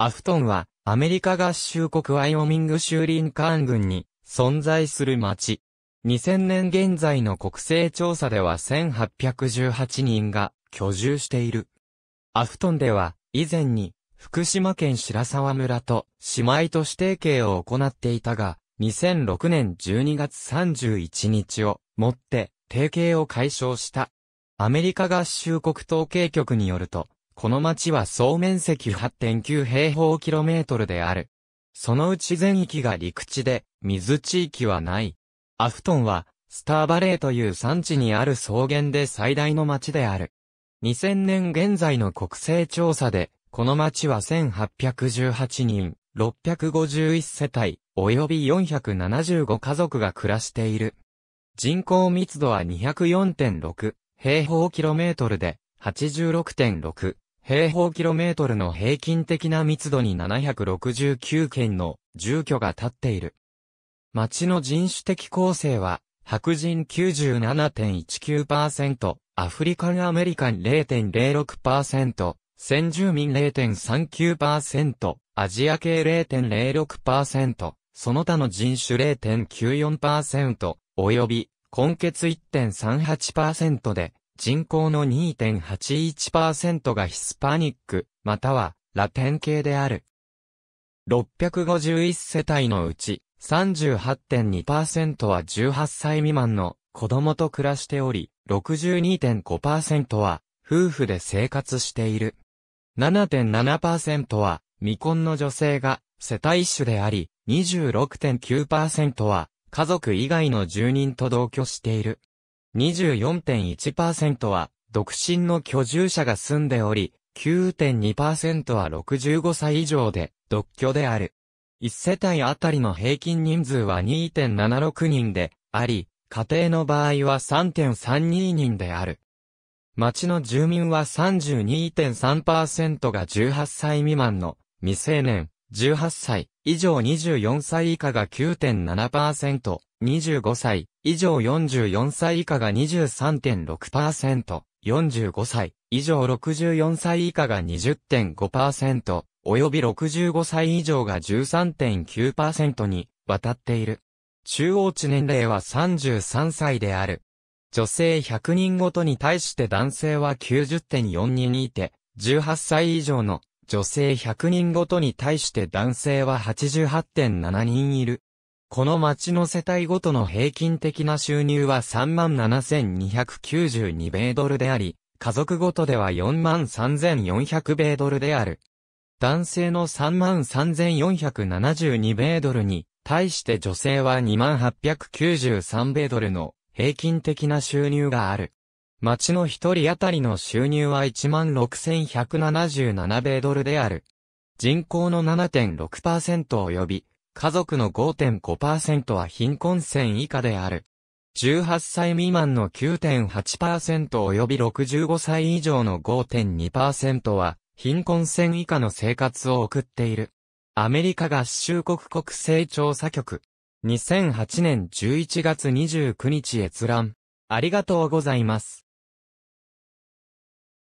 アフトンは、アメリカ合衆国ワイオミング州リンカーン郡に存在する町。2000年現在の国勢調査では1818人が居住している。アフトンでは、以前に、福島県白沢村と姉妹都市提携を行っていたが、2006年12月31日をもって提携を解消した。アメリカ合衆国統計局によると、この町は総面積8.9平方キロメートルである。そのうち全域が陸地で、水地域はない。アフトンは、スターバレーという産地にある草原で最大の町である。2000年現在の国勢調査で、この町は1818人、651世帯、及び475家族が暮らしている。人口密度は204.6平方キロメートルで86.6平方キロメートルの平均的な密度に769件の住居が建っている。町の人種的構成は、白人97.19%、アフリカンアメリカン0.06%、先住民0.39%、アジア系0.06%、その他の人種0.94%、及び、根血1.38%で、人口の2.81%がヒスパニック、またはラテン系である。651世帯のうち38.2%は18歳未満の子供と暮らしており、62.5%は夫婦で生活している。7.7%は未婚の女性が世帯主であり、26.9%は家族以外の住人と同居している。24.1%は独身の居住者が住んでおり、9.2%は65歳以上で独居である。1世帯あたりの平均人数は2.76人であり、家庭の場合は3.32人である。町の住民は32.3%が18歳未満の未成年、18歳以上24歳以下が9.7%、25歳以上44歳以下が23.6%、45歳以上64歳以下が20.5%、及び65歳以上が13.9%に渡っている。中央値年齢は33歳である。女性100人ごとに対して男性は90.4人いて、18歳以上の女性100人ごとに対して男性は88.7人いる。この町の世帯ごとの平均的な収入は37,292米ドルであり、家族ごとでは43,400米ドルである。男性の33,472米ドルに、対して女性は2893米ドルの平均的な収入がある。町の一人当たりの収入は16,177米ドルである。人口の7.6%及び、家族の5.5%は貧困線以下である。18歳未満の9.8%及び65歳以上の5.2%は、貧困線以下の生活を送っている。アメリカ合衆国国勢調査局。2008年11月29日閲覧。ありがとうございます。